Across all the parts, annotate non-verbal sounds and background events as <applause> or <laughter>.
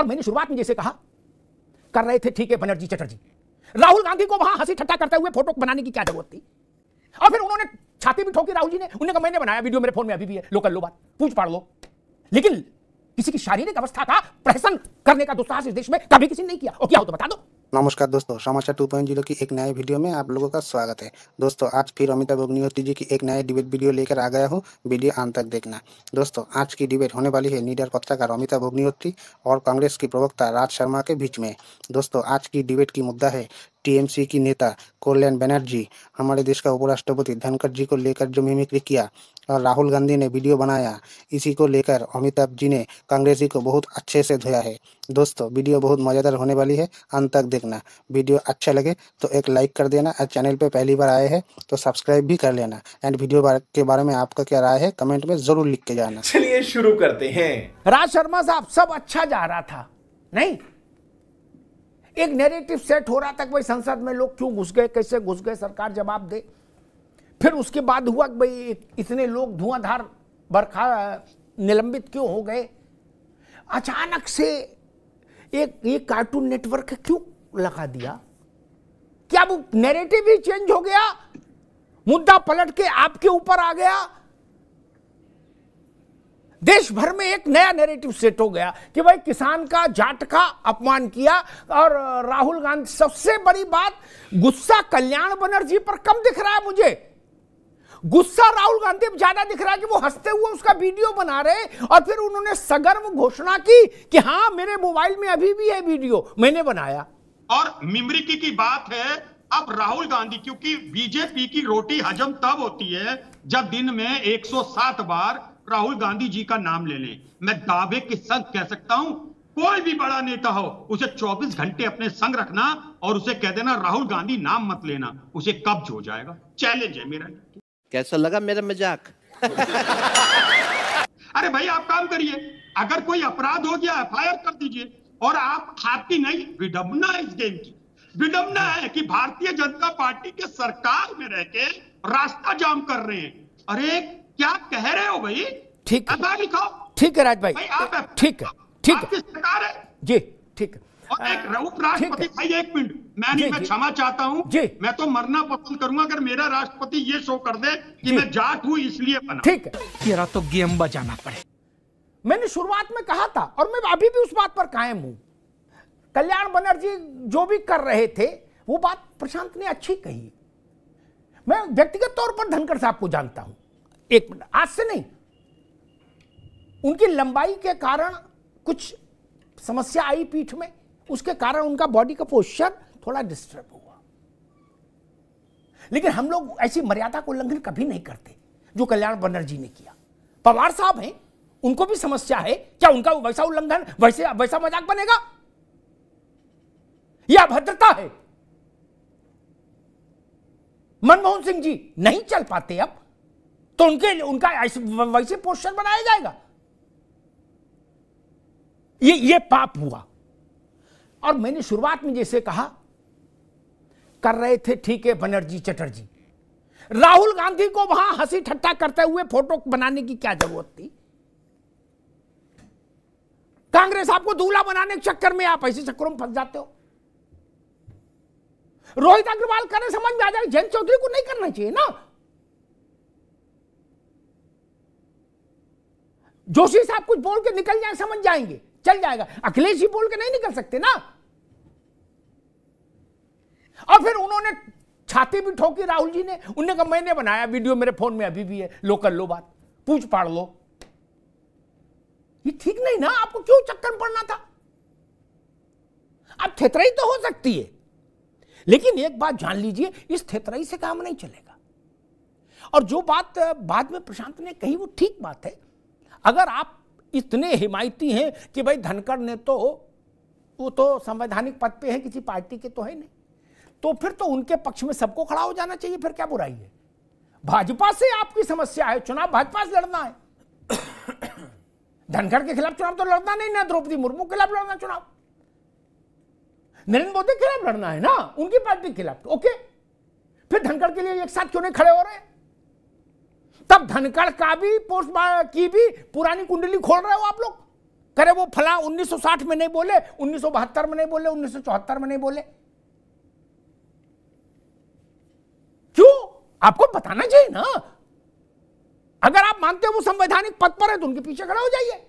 और मैंने शुरुआत में जैसे कहा कर रहे थे ठीक है बनर्जी चटर्जी राहुल गांधी को वहां हंसी ठट्टा करते हुए फोटो बनाने की क्या जरूरत थी और फिर उन्होंने छाती भी ठोकी राहुल जी ने उन्होंने कहा मैंने बनाया वीडियो मेरे फोन में अभी भी है लोकल लो बात पूछ पाड़ लो लेकिन किसी की शारीरिक अवस्था का प्रहसन करने का दुस्साहस इस देश में कभी किसी ने नहीं किया और क्या हो तो बता दो नमस्कार दोस्तों समाचार टू पॉइंट जीरो की एक नए वीडियो में आप लोगों का स्वागत है दोस्तों आज फिर अमिताभ अग्निहोत्री जी की एक नए डिबेट वीडियो लेकर आ गया हूँ वीडियो अंत तक देखना दोस्तों आज की डिबेट होने वाली है नीडर पत्रकार अमिताभ अग्निहोत्री और कांग्रेस की प्रवक्ता राज शर्मा के बीच में दोस्तों आज की डिबेट की मुद्दा है टीएमसी की नेता कल्याण बनर्जी हमारे देश का उपराष्ट्रपति धनखड़ जी को लेकर जो मिमिक्री किया और राहुल गांधी ने वीडियो बनाया इसी को लेकर अमिताभ जी ने कांग्रेस जी को बहुत अच्छे से धोया है दोस्तों वीडियो बहुत मज़ेदार होने वाली है अंत तक देखना वीडियो अच्छा लगे तो एक लाइक कर देना और चैनल पर पहली बार आए हैं तो सब्सक्राइब भी कर लेना एंड वीडियो के बारे में आपका क्या राय है कमेंट में जरूर लिख के जाना चलिए शुरू करते हैं राज शर्मा साहब सब अच्छा जा रहा था नहीं एक नेरेटिव सेट हो रहा था कि भाई संसद में लोग क्यों घुस गए कैसे घुस गए सरकार जवाब दे फिर उसके बाद हुआ कि भाई इतने लोग धुआंधार बरखा निलंबित क्यों हो गए अचानक से एक ये कार्टून नेटवर्क क्यों लगा दिया क्या वो नैरेटिव ही चेंज हो गया मुद्दा पलट के आपके ऊपर आ गया देश भर में एक नया नैरेटिव सेट हो गया कि भाई किसान का जाट का अपमान किया और राहुल गांधी सबसे बड़ी बात गुस्सा कल्याण बनर्जी पर कम दिख रहा है मुझे गुस्सा राहुल गांधी ज्यादा दिख रहा है कि वो हंसते हुए उसका वीडियो बना रहे और फिर उन्होंने सगर्व घोषणा की कि हाँ मेरे मोबाइल में अभी भी है वीडियो मैंने बनाया और मिमरिकी की बात है अब राहुल गांधी क्योंकि बीजेपी की रोटी हजम तब होती है जब दिन में 107 बार राहुल गांधी जी का नाम ले लें मैं दावे के संग कह सकता हूं कोई भी बड़ा नेता हो उसे 24 घंटे अपने संग रखना और उसे कह देना राहुल गांधी नाम मत लेना उसे कब्ज हो जाएगा चैलेंज है मेरा कैसा लगा मेरा मजाक <laughs> अरे भाई आप काम करिए अगर कोई अपराध हो गया एफ कर दीजिए और आप आपकी नहीं विडम्बना इस गेम की विडम्बना है कि भारतीय जनता पार्टी के सरकार में रह के रास्ता जाम कर रहे हैं अरे क्या कह रहे हो भाई ठीक ठीक है राज भाई ठीक है ठीक है सरकार है जी ठीक है और एक भाई एक मिनट मैं नहीं मैं क्षमा चाहता हूँ मैं तो मरना पसंद करूंगा अगर मेरा राष्ट्रपति ये शो कर दे कि मैं जाट हूँ इसलिए बना ठीक तेरा तो गेम बजाना पड़े मैंने शुरुआत में कहा था और मैं अभी भी उस बात पर कायम हूं कल्याण बनर्जी जो भी कर रहे थे वो बात प्रशांत ने अच्छी कही मैं व्यक्तिगत तौर पर धनखड़ साहब को जानता हूं एक मिनट आज से नहीं उनकी लंबाई के कारण कुछ समस्या आई पीठ में उसके कारण उनका बॉडी का पोस्चर थोड़ा डिस्टर्ब हुआ लेकिन हम लोग ऐसी मर्यादा को उल्लंघन कभी नहीं करते जो कल्याण बनर्जी ने किया पवार साहब हैं उनको भी समस्या है क्या उनका वैसा उल्लंघन वैसे वैसा मजाक बनेगा यह अभद्रता है मनमोहन सिंह जी नहीं चल पाते अब तो उनके उनका वैसे पोस्टर बनाया जाएगा ये ये पाप हुआ और मैंने शुरुआत में जैसे कहा कर रहे थे ठीक है बनर्जी चटर्जी राहुल गांधी को वहां हंसी ठट्टा करते हुए फोटो बनाने की क्या जरूरत थी कांग्रेस आपको दूल्हा बनाने के चक्कर में आप ऐसे चक्करों में फंस जाते हो रोहित अग्रवाल करें समझ में आ जाए जयंत चौधरी को नहीं करना चाहिए ना जोशी साहब कुछ बोल के निकल जाए समझ जाएंगे चल जाएगा अखिलेश जी बोल के नहीं निकल सकते ना और फिर उन्होंने छाती भी ठोकी राहुल जी ने उन्होंने कहा मैंने बनाया वीडियो मेरे फोन में अभी भी है लो कर लो बात पूछ पाड़ लो ये ठीक नहीं ना आपको क्यों चक्कर पड़ना था अब थेतराई तो हो सकती है लेकिन एक बात जान लीजिए इस थेतराई से काम नहीं चलेगा और जो बात बाद में प्रशांत ने कही वो ठीक बात है अगर आप इतने हिमायती हैं कि भाई धनखड़ ने तो वो तो संवैधानिक पद पे है किसी पार्टी के तो है नहीं तो फिर तो उनके पक्ष में सबको खड़ा हो जाना चाहिए फिर क्या बुराई है भाजपा से आपकी समस्या है चुनाव भाजपा से लड़ना है <coughs> धनखड़ के खिलाफ चुनाव तो लड़ना नहीं ना द्रौपदी मुर्मू के खिलाफ लड़ना चुनाव नरेंद्र मोदी के खिलाफ लड़ना है ना उनकी पार्टी के खिलाफ ओके फिर धनखड़ के लिए एक साथ क्यों नहीं खड़े हो रहे हैं तब धनखड़ का भी पोस्ट की भी पुरानी कुंडली खोल रहे हो आप लोग करे वो फला 1960 में नहीं बोले 1972 में नहीं बोले 1974 में नहीं बोले क्यों आपको बताना चाहिए ना अगर आप मानते हो वो संवैधानिक पद पर है तो उनके पीछे खड़ा हो जाइए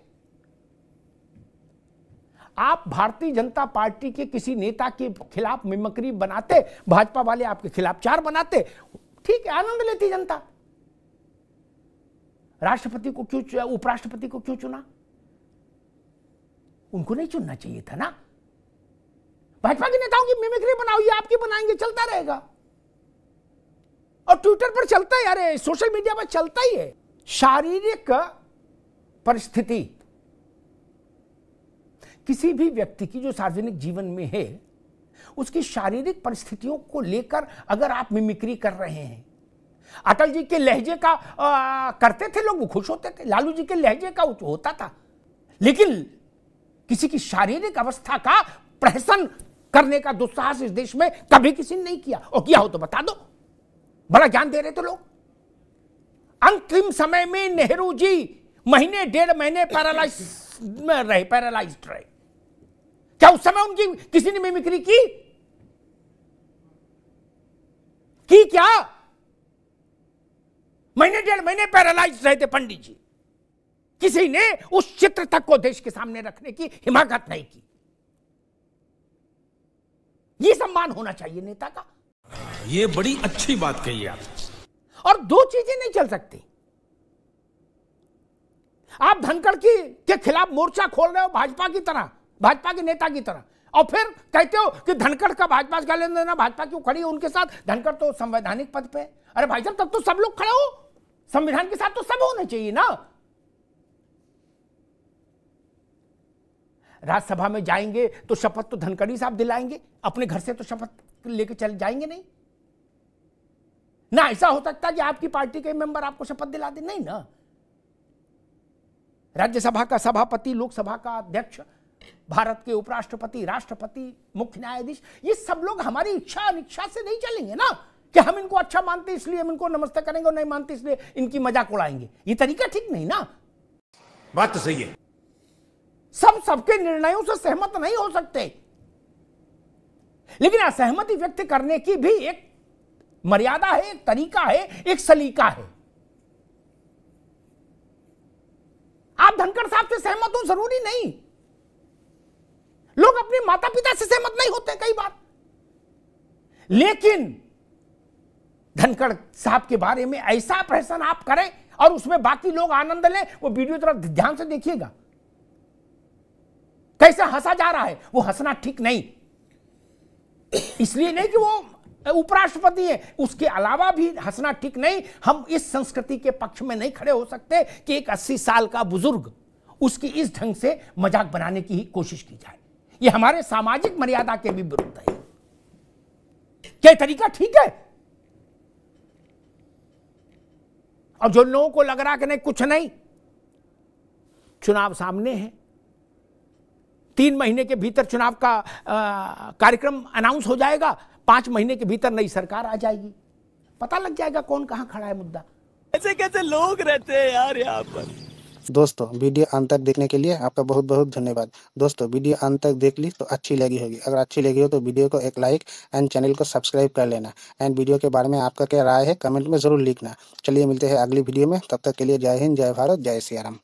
आप भारतीय जनता पार्टी के किसी नेता के खिलाफ मिमक्री बनाते भाजपा वाले आपके खिलाफ चार बनाते ठीक है आनंद लेती जनता राष्ट्रपति को क्यों चुना उपराष्ट्रपति को क्यों चुना उनको नहीं चुनना चाहिए था ना भाजपा के नेताओं की मिमिक्री बनाओ ये आपकी बनाएंगे चलता रहेगा और ट्विटर पर चलता है अरे सोशल मीडिया पर चलता ही है शारीरिक परिस्थिति किसी भी व्यक्ति की जो सार्वजनिक जीवन में है उसकी शारीरिक परिस्थितियों को लेकर अगर आप मिमिक्री कर रहे हैं अटल जी के लहजे का आ, करते थे लोग वो खुश होते थे लालू जी के लहजे का होता था लेकिन किसी की शारीरिक अवस्था का प्रहसन करने का दुस्साहस इस देश में कभी किसी ने नहीं किया और किया हो तो बता दो बड़ा ज्ञान दे रहे थे लोग अंतिम समय में नेहरू जी महीने डेढ़ महीने पैरालाइज में रहे पैरालाइज रहे क्या उस समय उनकी किसी ने मिमिक्री की, की क्या महीने डेढ़ महीने पैरालाइज रहे थे पंडित जी किसी ने उस चित्र तक को देश के सामने रखने की हिमाकत नहीं की ये सम्मान होना चाहिए नेता का ये बड़ी अच्छी बात कही आप और दो चीजें नहीं चल सकती आप धनखड़ की के खिलाफ मोर्चा खोल रहे हो भाजपा की तरह भाजपा के नेता की तरह और फिर कहते हो कि धनखड़ का भाजपा से लेन देना भाजपा क्यों खड़ी है उनके साथ धनखड़ तो संवैधानिक पद पे अरे भाई साहब तब तो सब लोग खड़े हो संविधान के साथ तो सब होने चाहिए ना राज्यसभा में जाएंगे तो शपथ तो धनकड़ी साहब दिलाएंगे अपने घर से तो शपथ लेके चले जाएंगे नहीं ना ऐसा हो सकता कि आपकी पार्टी के मेंबर आपको शपथ दिला दे नहीं ना राज्यसभा का सभापति लोकसभा का अध्यक्ष भारत के उपराष्ट्रपति राष्ट्रपति मुख्य न्यायाधीश ये सब लोग हमारी इच्छा अनिच्छा से नहीं चलेंगे ना कि हम इनको अच्छा मानते इसलिए हम इनको नमस्ते करेंगे और नहीं मानते इसलिए इनकी मजाक उड़ाएंगे ये तरीका ठीक नहीं ना बात तो सही है सब सबके निर्णयों से सहमत नहीं हो सकते लेकिन असहमति व्यक्त करने की भी एक मर्यादा है एक तरीका है एक सलीका है आप धनखड़ साहब से सहमत हो जरूरी नहीं लोग अपने माता पिता से सहमत नहीं होते कई बार लेकिन धनखड़ साहब के बारे में ऐसा प्रहसन आप करें और उसमें बाकी लोग आनंद लें वो वीडियो तरफ ध्यान से देखिएगा कैसे हंसा जा रहा है वो हंसना ठीक नहीं इसलिए नहीं कि वो उपराष्ट्रपति है उसके अलावा भी हंसना ठीक नहीं हम इस संस्कृति के पक्ष में नहीं खड़े हो सकते कि एक 80 साल का बुजुर्ग उसकी इस ढंग से मजाक बनाने की ही कोशिश की जाए ये हमारे सामाजिक मर्यादा के भी विरुद्ध है क्या तरीका ठीक है और जो लोगों को लग रहा कि नहीं कुछ नहीं चुनाव सामने है तीन महीने के भीतर चुनाव का कार्यक्रम अनाउंस हो जाएगा पांच महीने के भीतर नई सरकार आ जाएगी पता लग जाएगा कौन कहां खड़ा है मुद्दा ऐसे कैसे लोग रहते हैं यार यहां पर दोस्तों वीडियो अंत तक देखने के लिए आपका बहुत बहुत धन्यवाद दोस्तों वीडियो अंत तक देख ली तो अच्छी लगी होगी अगर अच्छी लगी हो तो वीडियो को एक लाइक एंड चैनल को सब्सक्राइब कर लेना एंड वीडियो के बारे में आपका क्या राय है कमेंट में ज़रूर लिखना चलिए मिलते हैं अगली वीडियो में तब तक के लिए जय हिंद जय भारत जय सियाराम